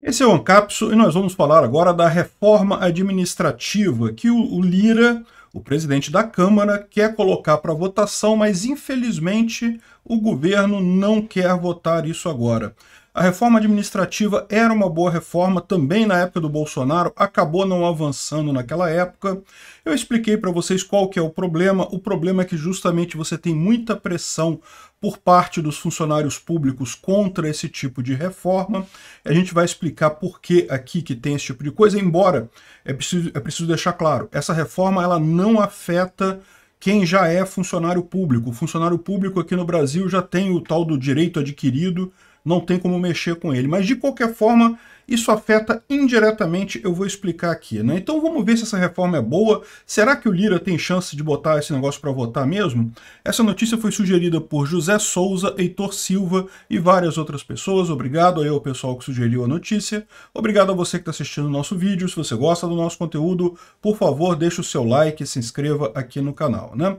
Esse é o Ancapso e nós vamos falar agora da reforma administrativa que o, Lira, o presidente da Câmara, quer colocar para votação, mas infelizmente o governo não quer votar isso agora. A reforma administrativa era uma boa reforma também na época do Bolsonaro, acabou não avançando naquela época. Eu expliquei para vocês qual que é o problema. O problema é que justamente você tem muita pressão por parte dos funcionários públicos contra esse tipo de reforma. A gente vai explicar por que aqui que tem esse tipo de coisa, embora é preciso, é preciso deixar claro, essa reforma ela não afeta quem já é funcionário público. O funcionário público aqui no Brasil já tem o tal do direito adquirido não tem como mexer com ele. Mas de qualquer forma, isso afeta indiretamente, eu vou explicar aqui. Né? Então vamos ver se essa reforma é boa. Será que o Lira tem chance de botar esse negócio para votar mesmo? Essa notícia foi sugerida por José Souza, Heitor Silva e várias outras pessoas. Obrigado aí ao pessoal que sugeriu a notícia. Obrigado a você que está assistindo o nosso vídeo. Se você gosta do nosso conteúdo, por favor, deixe o seu like e se inscreva aqui no canal. Né?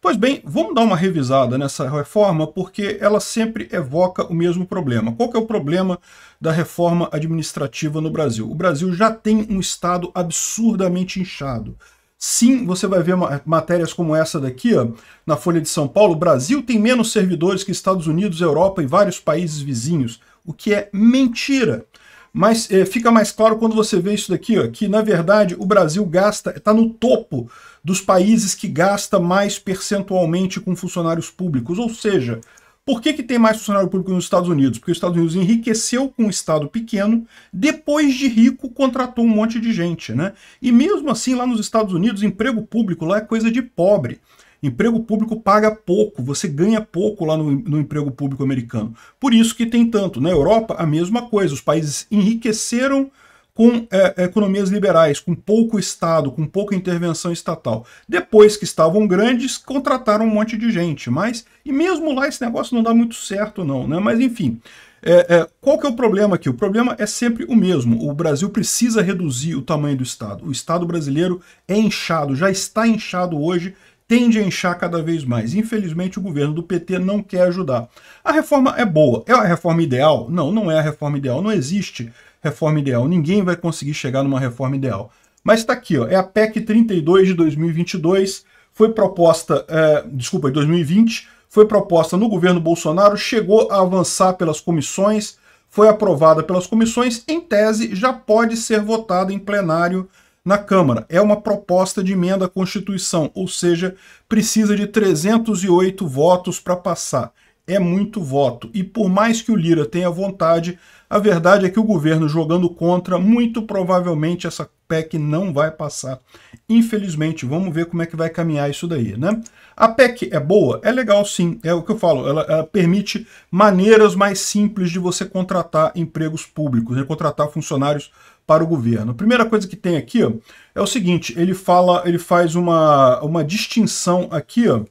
Pois bem, vamos dar uma revisada nessa reforma, porque ela sempre evoca o mesmo problema. Qual é o problema da reforma administrativa no Brasil? O Brasil já tem um Estado absurdamente inchado. Sim, você vai ver matérias como essa daqui, ó, na Folha de São Paulo. O Brasil tem menos servidores que Estados Unidos, Europa e vários países vizinhos, o que é mentira. Mas é, fica mais claro quando você vê isso daqui, ó, que na verdade o Brasil gasta, está no topo dos países que gasta mais percentualmente com funcionários públicos. Ou seja, por que, que tem mais funcionário público nos Estados Unidos? Porque os Estados Unidos enriqueceu com um Estado pequeno, depois de rico contratou um monte de gente. Né? E mesmo assim, lá nos Estados Unidos, emprego público lá é coisa de pobre. Emprego público paga pouco, você ganha pouco lá no, no, emprego público americano. Por isso que tem tanto. Na né? Europa, a mesma coisa. Os países enriqueceram com é, é, economias liberais, com pouco Estado, com pouca intervenção estatal. Depois que estavam grandes, contrataram um monte de gente, mas e mesmo lá esse negócio não dá muito certo não, né? Mas enfim, é, é, qual que é o problema aqui? O problema é sempre o mesmo. O Brasil precisa reduzir o tamanho do Estado. O Estado brasileiro é inchado, já está inchado hoje, tende a inchar cada vez mais. Infelizmente, o governo do PT não quer ajudar. A reforma é boa. É a reforma ideal? Não, não é a reforma ideal. Não existe reforma ideal. Ninguém vai conseguir chegar numa reforma ideal. Mas está aqui, ó, é a PEC 32 de 2022, foi proposta, é, desculpa, de 2020, foi proposta no governo Bolsonaro, chegou a avançar pelas comissões, foi aprovada pelas comissões, em tese já pode ser votada em plenário na Câmara. É uma proposta de emenda à Constituição, ou seja, precisa de 308 votos para passar é muito voto. E por mais que o Lira tenha vontade, a verdade é que o governo jogando contra, muito provavelmente essa PEC não vai passar. Infelizmente, vamos ver como é que vai caminhar isso daí, né? A PEC é boa? É legal sim, é o que eu falo, ela, ela permite maneiras mais simples de você contratar empregos públicos, de né? contratar funcionários para o governo. A primeira coisa que tem aqui ó, é o seguinte, ele fala, ele faz uma, uma distinção aqui, ó,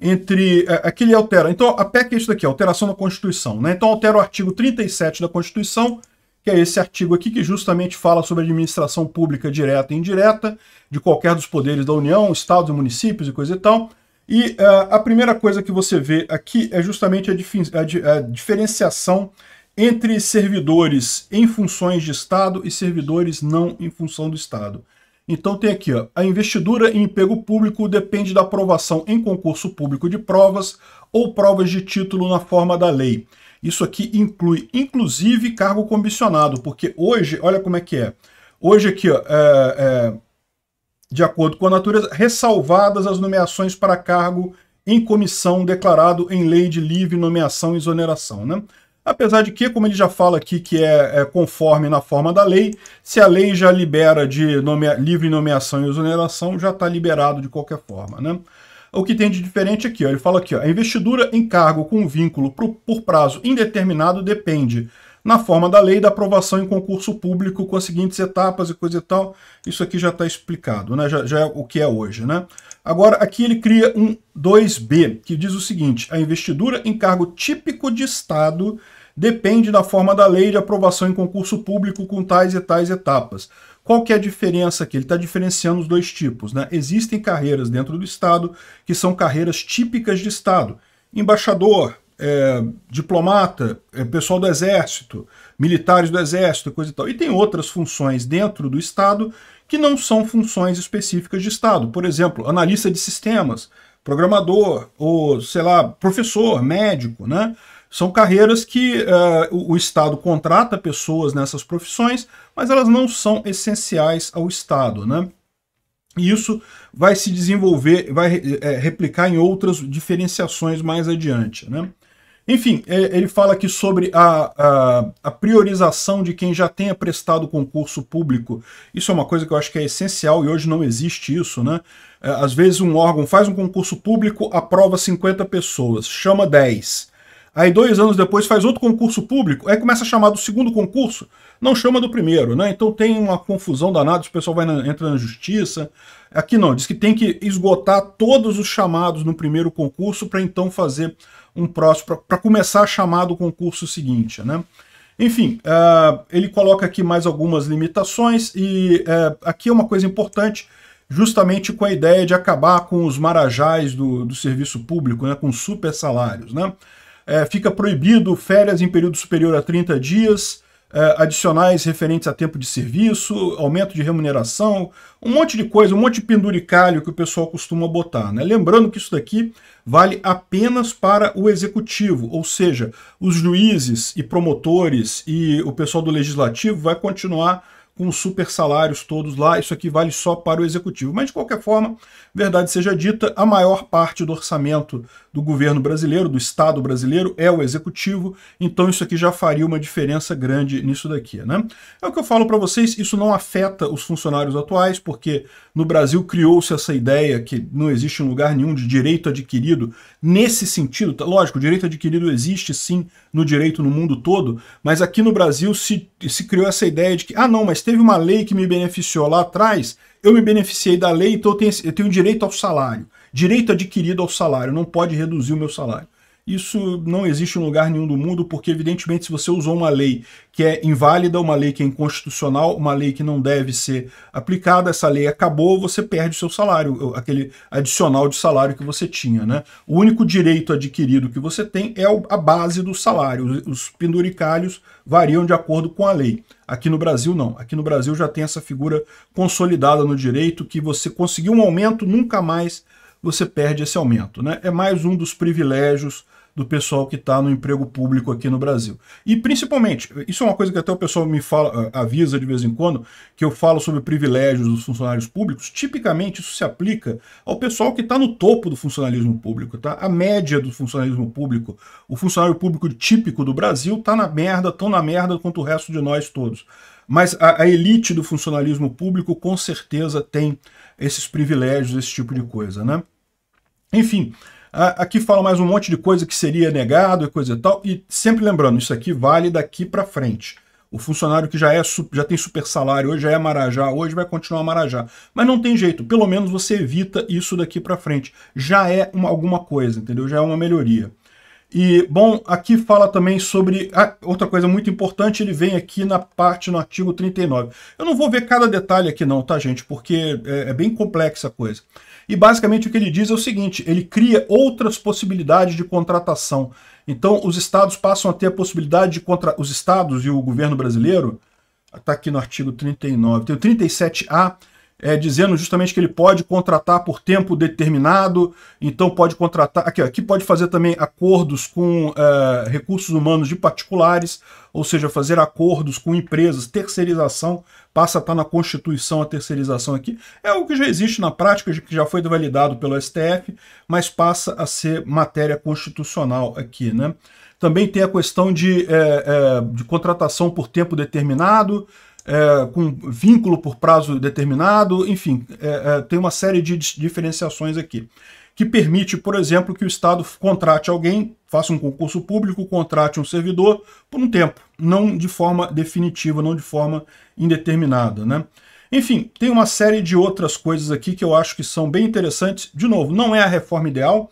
entre. É, aqui ele altera. Então, a PEC é isso daqui, alteração da Constituição. Né? Então, altera o artigo 37 da Constituição, que é esse artigo aqui que justamente fala sobre administração pública direta e indireta de qualquer dos poderes da União, estados e municípios e coisa e tal. E uh, a primeira coisa que você vê aqui é justamente a, a, a diferenciação entre servidores em funções de Estado e servidores não em função do Estado. Então tem aqui, ó, a investidura em emprego público depende da aprovação em concurso público de provas ou provas de título na forma da lei. Isso aqui inclui, inclusive, cargo comissionado, porque hoje, olha como é que é. Hoje aqui, ó, é, é, de acordo com a natureza, ressalvadas as nomeações para cargo em comissão declarado em lei de livre nomeação e exoneração, né? Apesar de que, como ele já fala aqui, que é, é conforme na forma da lei, se a lei já libera de livre nomeação e exoneração, já está liberado de qualquer forma. Né? O que tem de diferente aqui, ó, ele fala aqui, ó, a investidura em cargo com vínculo pro, por prazo indeterminado depende na forma da lei da aprovação em concurso público com as seguintes etapas e coisa e tal. Isso aqui já está explicado, né? Já, já, é o que é hoje. Né? Agora, aqui ele cria um 2B, que diz o seguinte: a investidura em cargo típico de Estado depende da forma da lei de aprovação em concurso público com tais e tais etapas. Qual que é a diferença aqui? Ele está diferenciando os dois tipos. Né? Existem carreiras dentro do Estado que são carreiras típicas de Estado. Embaixador, é, diplomata, é, pessoal do Exército, militares do Exército, coisa e tal. E tem outras funções dentro do Estado que não são funções específicas de Estado. Por exemplo, analista de sistemas, programador, ou, sei lá, professor, médico, né? São carreiras que uh, o, o Estado contrata pessoas nessas profissões, mas elas não são essenciais ao Estado, né? E isso vai se desenvolver, vai é, replicar em outras diferenciações mais adiante. Né? Enfim, ele fala aqui sobre a, a, a, priorização de quem já tenha prestado concurso público. Isso é uma coisa que eu acho que é essencial e hoje não existe isso, né? Eh, às vezes um órgão faz um concurso público, aprova 50 pessoas, chama 10. Aí dois anos depois faz outro concurso público, aí começa a chamar do segundo concurso, não chama do primeiro, né? Então tem uma confusão danada, o pessoal vai na, entra na justiça. Aqui não, diz que tem que esgotar todos os chamados no primeiro concurso para então fazer um próximo, para começar a chamar do concurso seguinte, né? Enfim, uh, ele coloca aqui mais algumas limitações e uh, aqui é uma coisa importante, justamente com a ideia de acabar com os marajás do, do serviço público, né, com super salários, né? é, fica proibido férias em período superior a 30 dias, é, adicionais referentes a tempo de serviço, aumento de remuneração, um monte de coisa, um monte de penduricalho que o pessoal costuma botar. Né? Lembrando que isso daqui vale apenas para o executivo, ou seja, os juízes e promotores e o pessoal do legislativo vai continuar com super salários todos lá, isso aqui vale só para o executivo. Mas, de qualquer forma, verdade seja dita, a maior parte do orçamento do governo brasileiro, do Estado brasileiro, é o executivo, então isso aqui já faria uma diferença grande nisso daqui. Né? É o que eu falo para vocês, isso não afeta os funcionários atuais, porque no Brasil criou-se essa ideia que não existe em lugar nenhum de direito adquirido nesse sentido. Tá, lógico, direito adquirido existe sim no direito no mundo todo, mas aqui no Brasil se, se criou essa ideia de que, ah não, mas teve uma lei que me beneficiou lá atrás, eu me beneficiei da lei, então eu tenho, eu tenho direito ao salário. Direito adquirido ao salário, não pode reduzir o meu salário. Isso não existe em lugar nenhum do mundo, porque evidentemente se você usou uma lei que é inválida, uma lei que é inconstitucional, uma lei que não deve ser aplicada, essa lei acabou, você perde o seu salário, aquele adicional de salário que você tinha. Né? O único direito adquirido que você tem é a base do salário. Os penduricalhos variam de acordo com a lei. Aqui no Brasil, não. Aqui no Brasil já tem essa figura consolidada no direito que você conseguiu um aumento, nunca mais você perde esse aumento. Né? É mais um dos privilégios do pessoal que está no emprego público aqui no Brasil. E principalmente, isso é uma coisa que até o pessoal me fala, ah, avisa de vez em quando, que eu falo sobre privilégios dos funcionários públicos, tipicamente isso se aplica ao pessoal que está no topo do funcionalismo público, tá? A média do funcionalismo público, o funcionário público típico do Brasil está na merda, tão na merda quanto o resto de nós todos. Mas a, a elite do funcionalismo público com certeza tem esses privilégios, esse tipo de coisa, né? Enfim, Aqui fala mais um monte de coisa que seria negado e coisa e tal. E sempre lembrando, isso aqui vale daqui para frente. O funcionário que já, é, já tem super salário, hoje já é marajá, hoje vai continuar marajá. Mas não tem jeito, pelo menos você evita isso daqui para frente. Já é uma, alguma coisa, entendeu? Já é uma melhoria. E, bom, aqui fala também sobre outra coisa muito importante, ele vem aqui na parte no artigo 39. Eu não vou ver cada detalhe aqui não, tá, gente? Porque é, é bem complexa a coisa. E basicamente o que ele diz é o seguinte, ele cria outras possibilidades de contratação. Então os estados passam a ter a possibilidade de contratar... Os estados e o governo brasileiro, está aqui no artigo 39, tem o 37A, é, dizendo justamente que ele pode contratar por tempo determinado, então pode contratar. Aqui, ó, aqui pode fazer também acordos com é, recursos humanos de particulares, ou seja, fazer acordos com empresas, terceirização, passa a estar na Constituição a terceirização aqui. É algo que já existe na prática, que já foi validado pelo STF, mas passa a ser matéria constitucional aqui, né? Também tem a questão de, é, é de contratação por tempo determinado, é, com vínculo por prazo determinado, enfim, é, é tem uma série de diferenciações aqui, que permite, por exemplo, que o Estado contrate alguém, faça um concurso público, contrate um servidor por um tempo, não de forma definitiva, não de forma indeterminada, né? Enfim, tem uma série de outras coisas aqui que eu acho que são bem interessantes. De novo, não é a reforma ideal,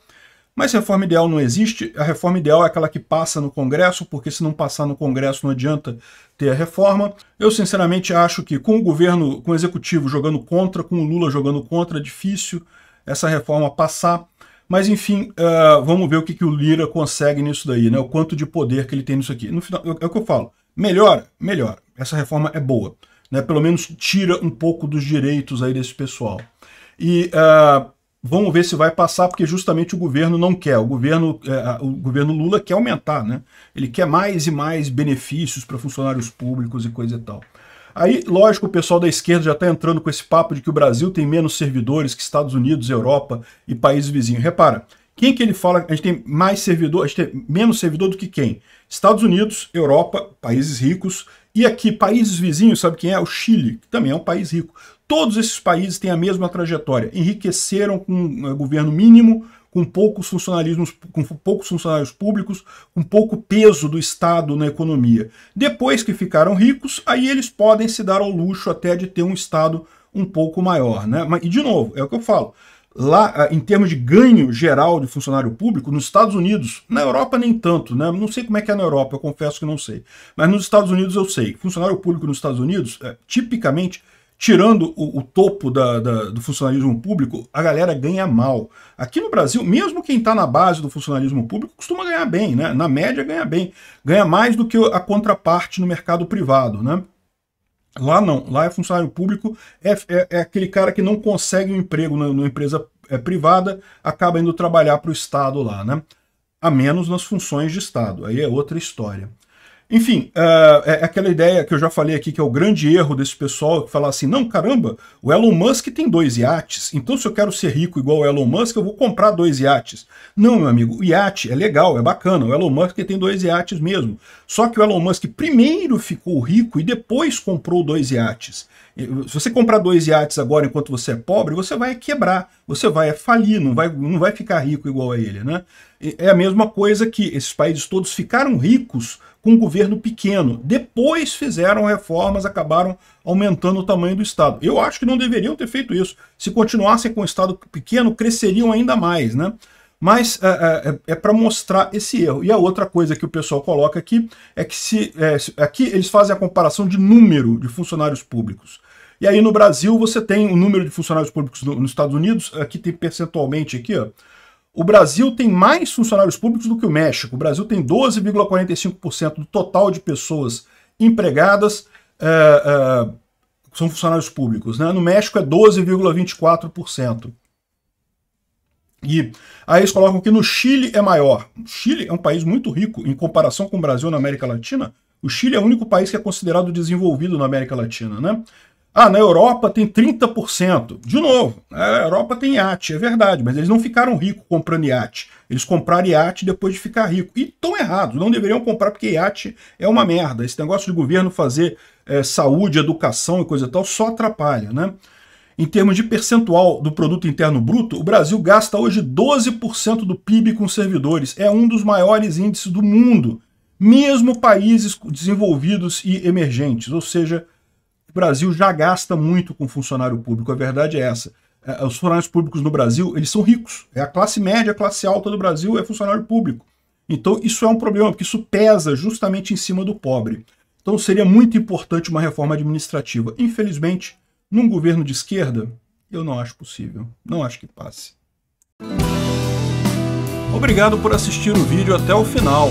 mas reforma ideal não existe. A reforma ideal é aquela que passa no Congresso, porque se não passar no Congresso não adianta ter a reforma. Eu sinceramente acho que com o governo, com o executivo jogando contra, com o Lula jogando contra, é difícil essa reforma passar. Mas enfim, uh, vamos ver o que, que o Lira consegue nisso daí, né? O quanto de poder que ele tem nisso aqui. No final, é o é que eu falo. Melhora, melhora. Essa reforma é boa. Né? Pelo menos tira um pouco dos direitos aí desse pessoal. E uh, Vamos ver se vai passar, porque justamente o governo não quer. O governo, é, o governo Lula quer aumentar, né? Ele quer mais e mais benefícios para funcionários públicos e coisa e tal. Aí, lógico, o pessoal da esquerda já está entrando com esse papo de que o Brasil tem menos servidores que Estados Unidos, Europa e países vizinhos. Repara, quem que ele fala? A gente tem mais servidor, a gente tem menos servidor do que quem? Estados Unidos, Europa, países ricos e aqui, países vizinhos, sabe quem é? O Chile, que também é um país rico. Todos esses países têm a mesma trajetória. Enriqueceram com um eh, governo mínimo, com poucos funcionalismos, com poucos funcionários públicos, com pouco peso do Estado na economia. Depois que ficaram ricos, aí eles podem se dar ao luxo até de ter um Estado um pouco maior, né? e de novo, é o que eu falo lá ah, em termos de ganho geral de funcionário público, nos Estados Unidos, na Europa nem tanto, né? Não sei como é que é na Europa, eu confesso que não sei. Mas nos Estados Unidos eu sei. Funcionário público nos Estados Unidos, é, tipicamente, tirando o, o topo da, da, do funcionalismo público, a galera ganha mal. Aqui no Brasil, mesmo quem está na base do funcionalismo público costuma ganhar bem, né? Na média ganha bem. Ganha mais do que a contraparte no mercado privado, né? Lá não, lá é funcionário público, é, é, é aquele cara que não consegue um emprego na, numa empresa é, privada, acaba indo trabalhar para o Estado lá, né? A menos nas funções de Estado, aí é outra história. Enfim, uh, é aquela ideia que eu já falei aqui, que é o grande erro desse pessoal, falar assim, não, caramba, o Elon Musk tem dois iates, então se eu quero ser rico igual o Elon Musk, eu vou comprar dois iates. Não, meu amigo, o iate é legal, é bacana, o Elon Musk tem dois iates mesmo. Só que o Elon Musk primeiro ficou rico e depois comprou dois iates. Se você comprar dois iates agora enquanto você é pobre, você vai quebrar, você vai falir, não vai, não vai ficar rico igual a ele. Né? É a mesma coisa que esses países todos ficaram ricos com um governo pequeno. Depois fizeram reformas, acabaram aumentando o tamanho do Estado. Eu acho que não deveriam ter feito isso. Se continuassem com o Estado pequeno, cresceriam ainda mais. Né? Mas é, é, é, é para mostrar esse erro. E a outra coisa que o pessoal coloca aqui é que se, é, aqui eles fazem a comparação de número de funcionários públicos. E aí no Brasil você tem o número de funcionários públicos no, nos Estados Unidos, aqui eh, tem percentualmente aqui, ó. O Brasil tem mais funcionários públicos do que o México. O Brasil tem 12,45% do total de pessoas empregadas é, é, são funcionários públicos. Né? No México é 12,24%. E aí eles colocam que no Chile é maior. O Chile é um país muito rico em comparação com o Brasil na América Latina. O Chile é o único país que é considerado desenvolvido na América Latina, né? Ah, na Europa tem 30%. De novo, né? a Europa tem iate, é verdade, mas eles não ficaram ricos comprando iate. Eles compraram iate depois de ficar rico. E estão errados, não deveriam comprar porque iate é uma merda. Esse negócio de governo fazer é, saúde, educação e coisa e tal só atrapalha, né? Em termos de percentual do produto interno bruto, o Brasil gasta hoje 12% do PIB com servidores. É um dos maiores índices do mundo, mesmo países desenvolvidos e emergentes, ou seja, Brasil já gasta muito com funcionário público, a verdade é essa. É, os funcionários públicos no Brasil, eles são ricos. É a classe média, a classe alta do Brasil é funcionário público. Então isso é um problema, porque isso pesa justamente em cima do pobre. Então seria muito importante uma reforma administrativa. Infelizmente, num governo de esquerda, eu não acho possível. Não acho que passe. Obrigado por assistir o vídeo até o final.